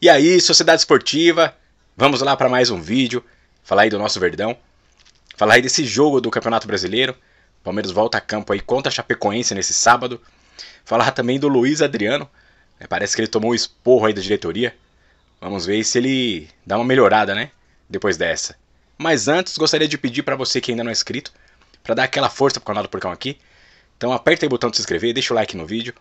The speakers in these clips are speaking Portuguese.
E aí, sociedade esportiva, vamos lá para mais um vídeo, falar aí do nosso Verdão, falar aí desse jogo do Campeonato Brasileiro, Palmeiras volta a campo aí contra a Chapecoense nesse sábado, falar também do Luiz Adriano, né, parece que ele tomou um esporro aí da diretoria, vamos ver se ele dá uma melhorada, né, depois dessa. Mas antes, gostaria de pedir para você que ainda não é inscrito, para dar aquela força pro canal do Porcão aqui, então aperta aí o botão de se inscrever, deixa o like no vídeo,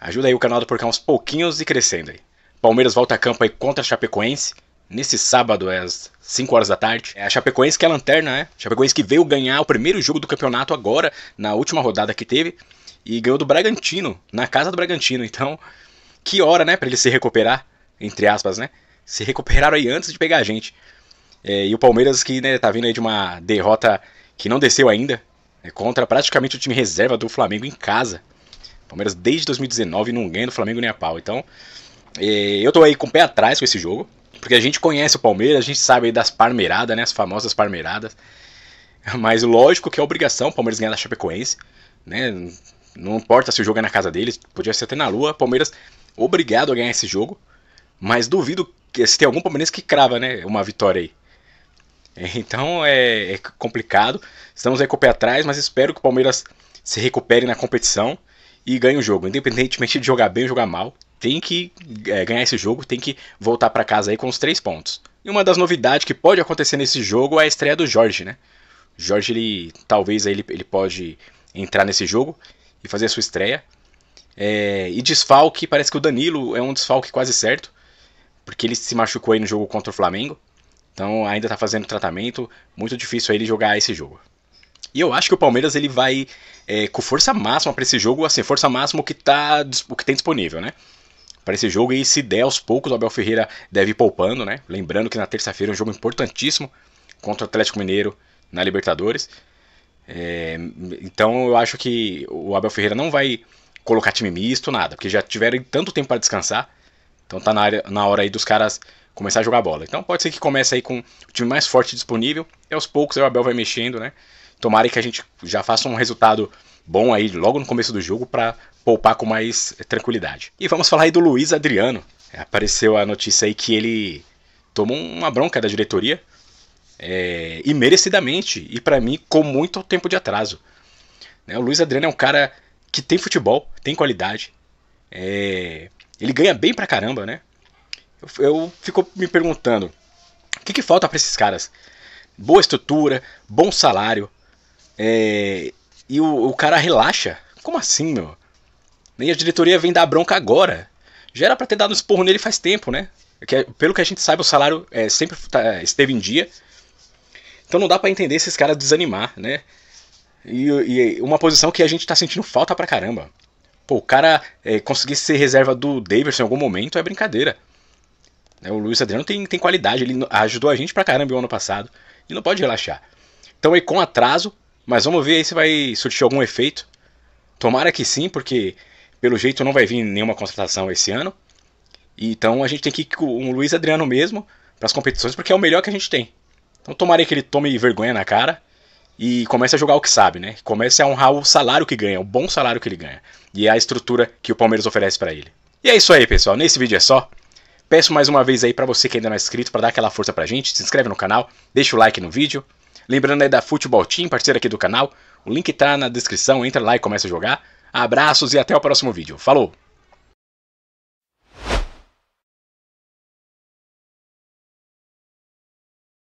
ajuda aí o canal do Porcão uns pouquinhos e crescendo aí. Palmeiras volta a campo aí contra a Chapecoense, nesse sábado às 5 horas da tarde. É a Chapecoense que é a lanterna, né? Chapecoense que veio ganhar o primeiro jogo do campeonato agora, na última rodada que teve, e ganhou do Bragantino, na casa do Bragantino. Então, que hora, né, para ele se recuperar, entre aspas, né? Se recuperaram aí antes de pegar a gente. É, e o Palmeiras que né, tá vindo aí de uma derrota que não desceu ainda, é contra praticamente o time reserva do Flamengo em casa. O Palmeiras desde 2019 não ganha do Flamengo nem a pau. Então, é, eu tô aí com o pé atrás com esse jogo, porque a gente conhece o Palmeiras, a gente sabe aí das parmeiradas, né, as famosas parmeiradas. Mas lógico que é obrigação o Palmeiras ganhar da Chapecoense, né? Não importa se o jogo é na casa deles, podia ser até na lua, Palmeiras obrigado a ganhar esse jogo, mas duvido que se tem algum palmeirense que crava, né, uma vitória aí. Então é, é complicado. Estamos aí com o pé atrás, mas espero que o Palmeiras se recupere na competição e ganhe o jogo. Independentemente de jogar bem ou jogar mal, tem que é, ganhar esse jogo, tem que voltar para casa aí com os três pontos. E uma das novidades que pode acontecer nesse jogo é a estreia do Jorge, né? Jorge, ele talvez aí ele, ele pode entrar nesse jogo e fazer a sua estreia. É, e desfalque, parece que o Danilo é um desfalque quase certo, porque ele se machucou aí no jogo contra o Flamengo. Então ainda está fazendo tratamento, muito difícil ele jogar esse jogo. E eu acho que o Palmeiras ele vai é, com força máxima para esse jogo, assim, força máxima o que, tá, o que tem disponível, né? Para esse jogo, e se der aos poucos, o Abel Ferreira deve ir poupando, né? Lembrando que na terça-feira é um jogo importantíssimo contra o Atlético Mineiro na Libertadores. É, então eu acho que o Abel Ferreira não vai colocar time misto, nada, porque já tiveram tanto tempo para descansar. Então tá na, área, na hora aí dos caras começar a jogar bola. Então pode ser que comece aí com o time mais forte disponível e aos poucos o Abel vai mexendo, né? Tomara que a gente já faça um resultado bom aí logo no começo do jogo para poupar com mais eh, tranquilidade. E vamos falar aí do Luiz Adriano. Apareceu a notícia aí que ele tomou uma bronca da diretoria é, e merecidamente e para mim com muito tempo de atraso. Né, o Luiz Adriano é um cara que tem futebol, tem qualidade, é, ele ganha bem pra caramba, né? eu fico me perguntando: o que, que falta para esses caras? Boa estrutura, bom salário, é, e o, o cara relaxa? Como assim, meu? Nem a diretoria vem dar bronca agora. Já era pra ter dado um esporro nele faz tempo, né? É que, pelo que a gente sabe, o salário é, sempre tá, esteve em dia. Então não dá para entender esses caras desanimar, né? E, e, uma posição que a gente tá sentindo falta pra caramba. Pô, o cara é, conseguir ser reserva do Davidson em algum momento é brincadeira. Né? O Luiz Adriano tem, tem qualidade, ele ajudou a gente pra caramba o ano passado. E não pode relaxar. Então aí com atraso, mas vamos ver aí se vai surtir algum efeito. Tomara que sim, porque pelo jeito não vai vir nenhuma contratação esse ano. Então a gente tem que ir com o Luiz Adriano mesmo para as competições, porque é o melhor que a gente tem. Então tomara que ele tome vergonha na cara e comece a jogar o que sabe, né? Comece a honrar o salário que ganha, o bom salário que ele ganha e a estrutura que o Palmeiras oferece para ele. E é isso aí, pessoal. Nesse vídeo é só. Peço mais uma vez aí para você que ainda não é inscrito para dar aquela força pra gente, se inscreve no canal, deixa o like no vídeo. Lembrando aí da Futebol Team, parceira aqui do canal, o link tá na descrição, entra lá e começa a jogar. Abraços e até o próximo vídeo. Falou!